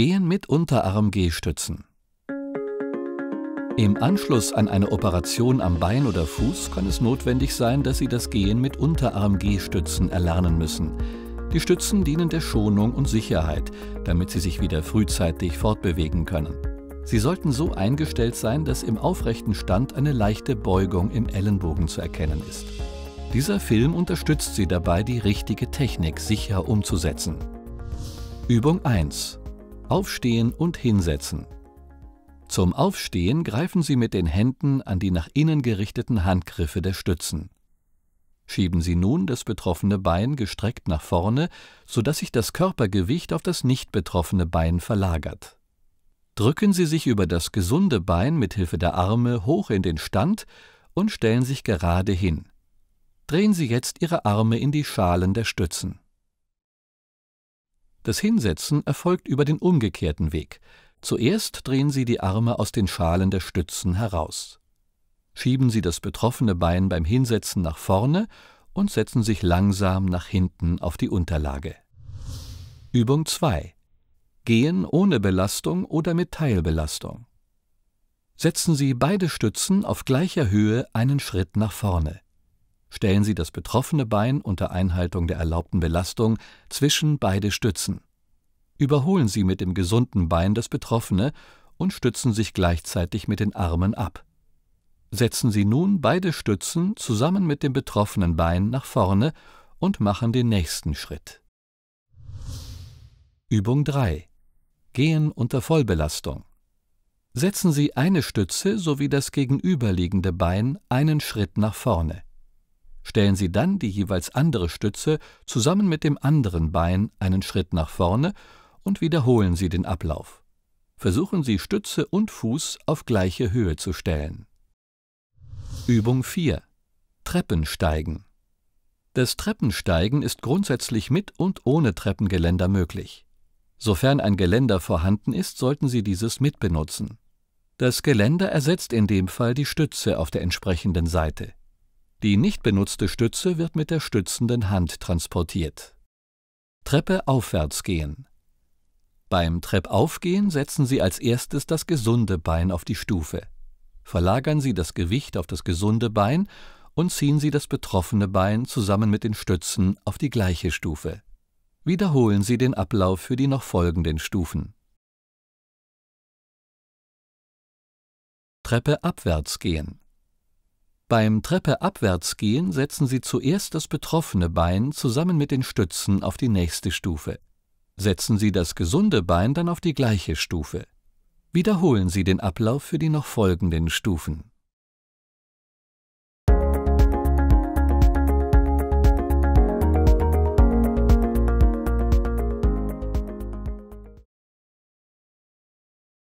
Gehen mit Unterarm-Gehstützen. Im Anschluss an eine Operation am Bein oder Fuß kann es notwendig sein, dass Sie das Gehen mit Unterarm-Gehstützen erlernen müssen. Die Stützen dienen der Schonung und Sicherheit, damit Sie sich wieder frühzeitig fortbewegen können. Sie sollten so eingestellt sein, dass im aufrechten Stand eine leichte Beugung im Ellenbogen zu erkennen ist. Dieser Film unterstützt Sie dabei, die richtige Technik sicher umzusetzen. Übung 1. Aufstehen und hinsetzen. Zum Aufstehen greifen Sie mit den Händen an die nach innen gerichteten Handgriffe der Stützen. Schieben Sie nun das betroffene Bein gestreckt nach vorne, sodass sich das Körpergewicht auf das nicht betroffene Bein verlagert. Drücken Sie sich über das gesunde Bein mit Hilfe der Arme hoch in den Stand und stellen sich gerade hin. Drehen Sie jetzt Ihre Arme in die Schalen der Stützen. Das Hinsetzen erfolgt über den umgekehrten Weg. Zuerst drehen Sie die Arme aus den Schalen der Stützen heraus. Schieben Sie das betroffene Bein beim Hinsetzen nach vorne und setzen sich langsam nach hinten auf die Unterlage. Übung 2. Gehen ohne Belastung oder mit Teilbelastung. Setzen Sie beide Stützen auf gleicher Höhe einen Schritt nach vorne stellen Sie das betroffene Bein unter Einhaltung der erlaubten Belastung zwischen beide Stützen. Überholen Sie mit dem gesunden Bein das betroffene und stützen sich gleichzeitig mit den Armen ab. Setzen Sie nun beide Stützen zusammen mit dem betroffenen Bein nach vorne und machen den nächsten Schritt. Übung 3. Gehen unter Vollbelastung. Setzen Sie eine Stütze sowie das gegenüberliegende Bein einen Schritt nach vorne. Stellen Sie dann die jeweils andere Stütze zusammen mit dem anderen Bein einen Schritt nach vorne und wiederholen Sie den Ablauf. Versuchen Sie Stütze und Fuß auf gleiche Höhe zu stellen. Übung 4. Treppensteigen. Das Treppensteigen ist grundsätzlich mit und ohne Treppengeländer möglich. Sofern ein Geländer vorhanden ist, sollten Sie dieses mitbenutzen. Das Geländer ersetzt in dem Fall die Stütze auf der entsprechenden Seite. Die nicht benutzte Stütze wird mit der stützenden Hand transportiert. Treppe aufwärts gehen. Beim Treppaufgehen setzen Sie als erstes das gesunde Bein auf die Stufe. Verlagern Sie das Gewicht auf das gesunde Bein und ziehen Sie das betroffene Bein zusammen mit den Stützen auf die gleiche Stufe. Wiederholen Sie den Ablauf für die noch folgenden Stufen. Treppe abwärts gehen. Beim Treppe abwärts setzen Sie zuerst das betroffene Bein zusammen mit den Stützen auf die nächste Stufe. Setzen Sie das gesunde Bein dann auf die gleiche Stufe. Wiederholen Sie den Ablauf für die noch folgenden Stufen.